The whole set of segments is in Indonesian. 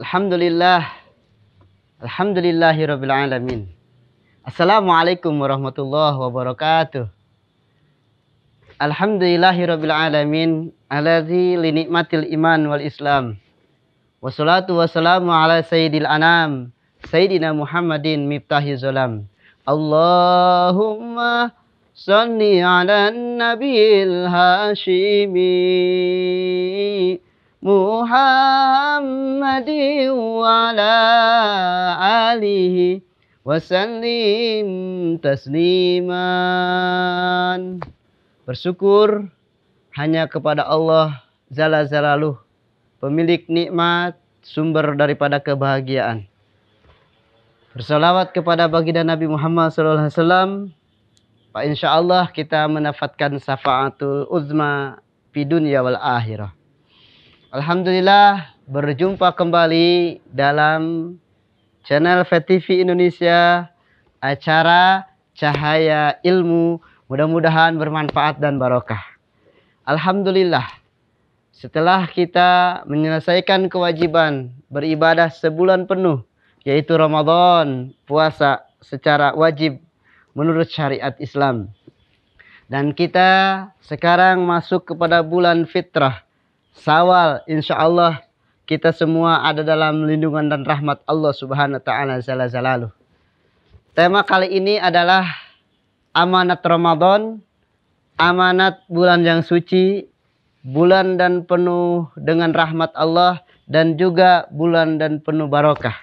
Alhamdulillah. Alhamdulillahirrabbilalamin. Assalamualaikum warahmatullahi wabarakatuh. Alhamdulillahirrabbilalamin. Aladzi linikmatil iman wal islam. Wassalatu wassalamu ala sayyidil anam sayyidina Muhammadin miftahi zulam. Allahumma salli ala nabiil hashimi محمد وعلى آله وسلم tasliman Bersyukur hanya kepada Allah Zala Zalaluh Pemilik nikmat sumber daripada kebahagiaan Bersalawat kepada baginda Nabi Muhammad SAW Pak insya Allah kita menafatkan syafaatul uzma di dunia wal akhirah. Alhamdulillah berjumpa kembali dalam channel VTV Indonesia acara Cahaya Ilmu mudah-mudahan bermanfaat dan barokah. Alhamdulillah setelah kita menyelesaikan kewajiban beribadah sebulan penuh yaitu Ramadan puasa secara wajib menurut syariat Islam. Dan kita sekarang masuk kepada bulan fitrah Sawal insya Allah kita semua ada dalam lindungan dan rahmat Allah Subhanahu wa taala Zala jalaluh. Tema kali ini adalah amanat Ramadan, amanat bulan yang suci, bulan dan penuh dengan rahmat Allah dan juga bulan dan penuh barokah.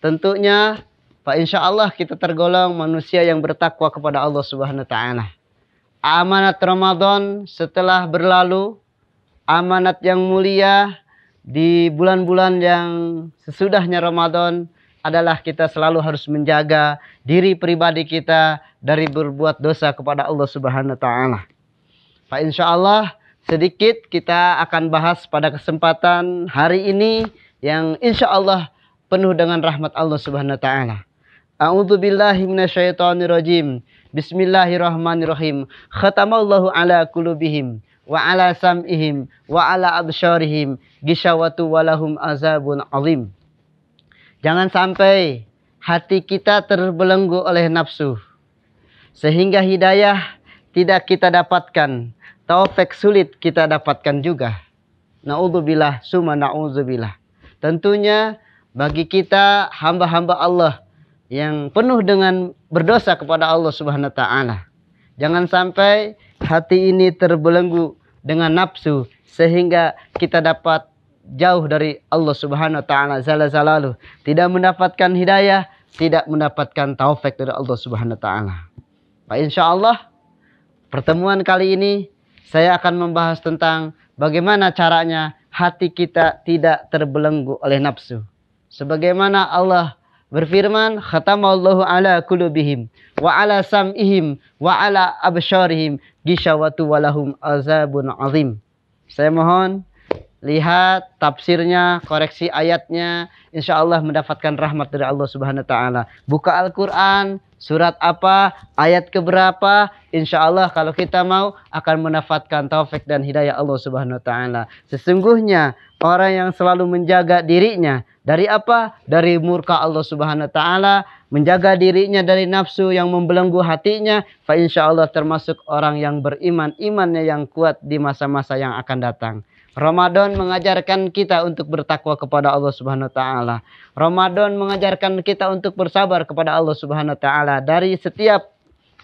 Tentunya Pak insya Allah kita tergolong manusia yang bertakwa kepada Allah Subhanahu wa taala. Amanat Ramadan setelah berlalu amanat yang mulia di bulan-bulan yang sesudahnya Ramadan adalah kita selalu harus menjaga diri pribadi kita dari berbuat dosa kepada Allah Subhanahu wa taala. Pak insya Allah sedikit kita akan bahas pada kesempatan hari ini yang insya Allah penuh dengan rahmat Allah Subhanahu wa taala. A'udzu billahi minasyaitonir rajim. Bismillahirrahmanirrahim. Khatamallahu ala qulubihim wa ala sam'ihim wa ala absyarihim gishawatu walahum azabun azim. Jangan sampai hati kita terbelenggu oleh nafsu sehingga hidayah tidak kita dapatkan, taufik sulit kita dapatkan juga. naudzubillah summa naudzubillah Tentunya bagi kita hamba-hamba Allah yang penuh dengan berdosa kepada Allah Subhanahu wa taala. Jangan sampai hati ini terbelenggu dengan nafsu sehingga kita dapat jauh dari Allah Subhanahu wa taala zala zalalu, tidak mendapatkan hidayah, tidak mendapatkan taufik dari Allah Subhanahu wa taala. Pak insyaallah pertemuan kali ini saya akan membahas tentang bagaimana caranya hati kita tidak terbelenggu oleh nafsu. Sebagaimana Allah berfirman khatamallahu ala kulubihim wa ala sam'ihim wa ala absyarihim gishawatu walahum azabun azim. Saya mohon lihat tafsirnya, koreksi ayatnya, insya Allah mendapatkan rahmat dari Allah Subhanahu Wa Taala. Buka Al-Quran, surat apa, ayat keberapa, insya Allah kalau kita mau akan mendapatkan taufik dan hidayah Allah Subhanahu Wa Taala. Sesungguhnya orang yang selalu menjaga dirinya dari apa? Dari murka Allah Subhanahu Wa Taala, menjaga dirinya dari nafsu yang membelenggu hatinya, fa insya Allah termasuk orang yang beriman, imannya yang kuat di masa-masa yang akan datang. Ramadan mengajarkan kita untuk bertakwa kepada Allah Subhanahu wa taala. Ramadan mengajarkan kita untuk bersabar kepada Allah Subhanahu wa taala dari setiap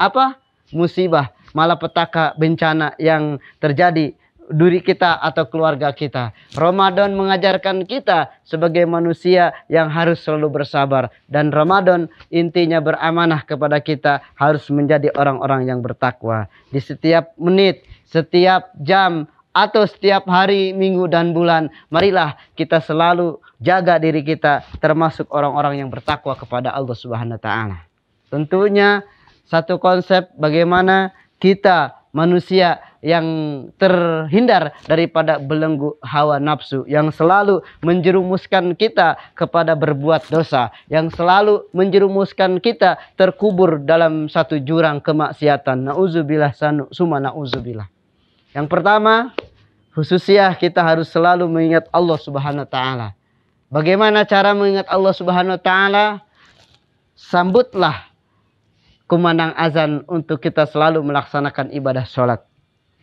apa? musibah, malapetaka, bencana yang terjadi duri kita atau keluarga kita. Ramadan mengajarkan kita sebagai manusia yang harus selalu bersabar dan Ramadan intinya beramanah kepada kita harus menjadi orang-orang yang bertakwa. Di setiap menit, setiap jam, atau setiap hari, minggu, dan bulan. Marilah kita selalu jaga diri kita termasuk orang-orang yang bertakwa kepada Allah Subhanahu wa taala. Tentunya satu konsep bagaimana kita manusia yang terhindar daripada belenggu hawa nafsu yang selalu menjerumuskan kita kepada berbuat dosa yang selalu menjerumuskan kita terkubur dalam satu jurang kemaksiatan nauzubillah sanu suma nauzubillah yang pertama Khususnya kita harus selalu mengingat Allah Subhanahu wa taala. Bagaimana cara mengingat Allah Subhanahu wa taala? Sambutlah kumandang azan untuk kita selalu melaksanakan ibadah sholat.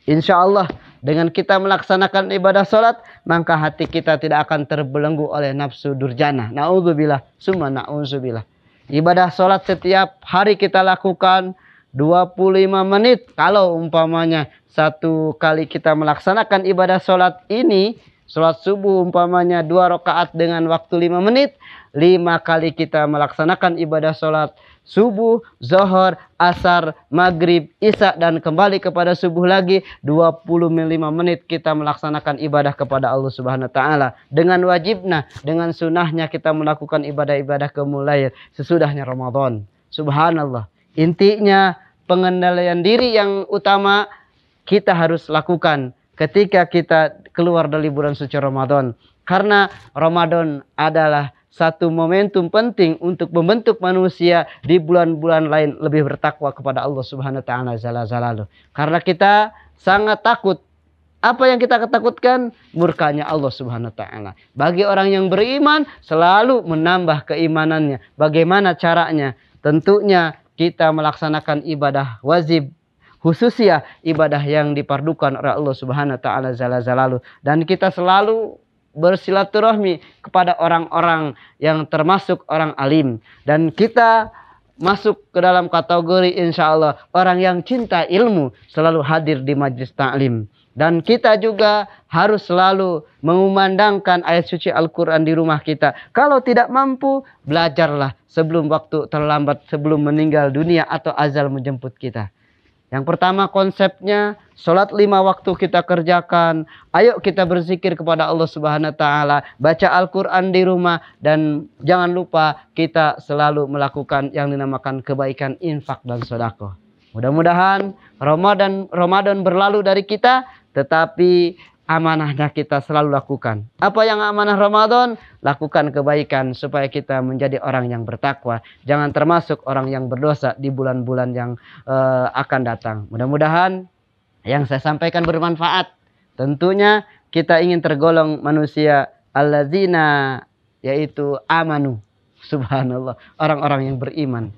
Insya Allah dengan kita melaksanakan ibadah sholat maka hati kita tidak akan terbelenggu oleh nafsu durjana. Nauzubillah, summa nauzubillah. Ibadah sholat setiap hari kita lakukan 25 menit kalau umpamanya satu kali kita melaksanakan ibadah sholat ini sholat subuh umpamanya dua rakaat dengan waktu 5 menit lima kali kita melaksanakan ibadah sholat subuh, zohor, asar, maghrib, isya dan kembali kepada subuh lagi 25 menit kita melaksanakan ibadah kepada Allah Subhanahu Wa Taala dengan wajibnya dengan sunnahnya kita melakukan ibadah-ibadah kemulai sesudahnya Ramadan subhanallah intinya pengendalian diri yang utama kita harus lakukan ketika kita keluar dari bulan suci Ramadan. Karena Ramadan adalah satu momentum penting untuk membentuk manusia di bulan-bulan lain lebih bertakwa kepada Allah Subhanahu wa taala zalalu. Karena kita sangat takut apa yang kita ketakutkan? Murkanya Allah Subhanahu wa taala. Bagi orang yang beriman selalu menambah keimanannya. Bagaimana caranya? Tentunya kita melaksanakan ibadah wajib khususnya ibadah yang dipardukan oleh Allah Subhanahu wa taala zalazalalu dan kita selalu bersilaturahmi kepada orang-orang yang termasuk orang alim dan kita masuk ke dalam kategori insya Allah orang yang cinta ilmu selalu hadir di majlis taklim dan kita juga harus selalu mengumandangkan ayat suci Al-Quran di rumah kita. Kalau tidak mampu, belajarlah sebelum waktu terlambat, sebelum meninggal dunia atau azal menjemput kita. Yang pertama konsepnya sholat lima waktu kita kerjakan. Ayo kita berzikir kepada Allah Subhanahu Wa Taala, baca Al-Quran di rumah dan jangan lupa kita selalu melakukan yang dinamakan kebaikan infak dan sodako. Mudah-mudahan Ramadan Ramadan berlalu dari kita, tetapi amanahnya kita selalu lakukan. Apa yang amanah Ramadan? Lakukan kebaikan supaya kita menjadi orang yang bertakwa. Jangan termasuk orang yang berdosa di bulan-bulan yang uh, akan datang. Mudah-mudahan yang saya sampaikan bermanfaat. Tentunya kita ingin tergolong manusia alladzina yaitu amanu. Subhanallah, orang-orang yang beriman.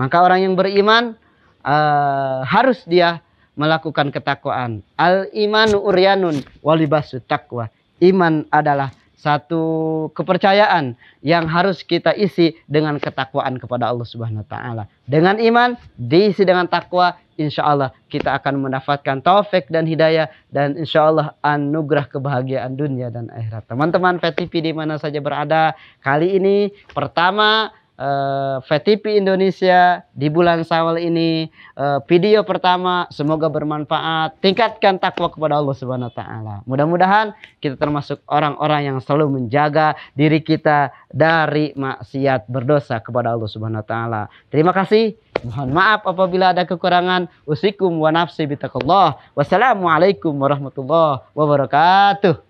Maka orang yang beriman uh, harus dia melakukan ketakwaan. Al iman uryanun walibasu takwa. Iman adalah satu kepercayaan yang harus kita isi dengan ketakwaan kepada Allah Subhanahu wa taala. Dengan iman diisi dengan takwa, insya Allah kita akan mendapatkan taufik dan hidayah dan insya Allah anugerah kebahagiaan dunia dan akhirat. Teman-teman PTV di mana saja berada, kali ini pertama uh, eh, VTP Indonesia di bulan Sawal ini uh, video pertama semoga bermanfaat tingkatkan takwa kepada Allah Subhanahu wa taala. Mudah-mudahan kita termasuk orang-orang yang selalu menjaga diri kita dari maksiat berdosa kepada Allah Subhanahu wa taala. Terima kasih. Mohon maaf apabila ada kekurangan. Usikum wa nafsi bitaqallah. Wassalamualaikum warahmatullahi wabarakatuh.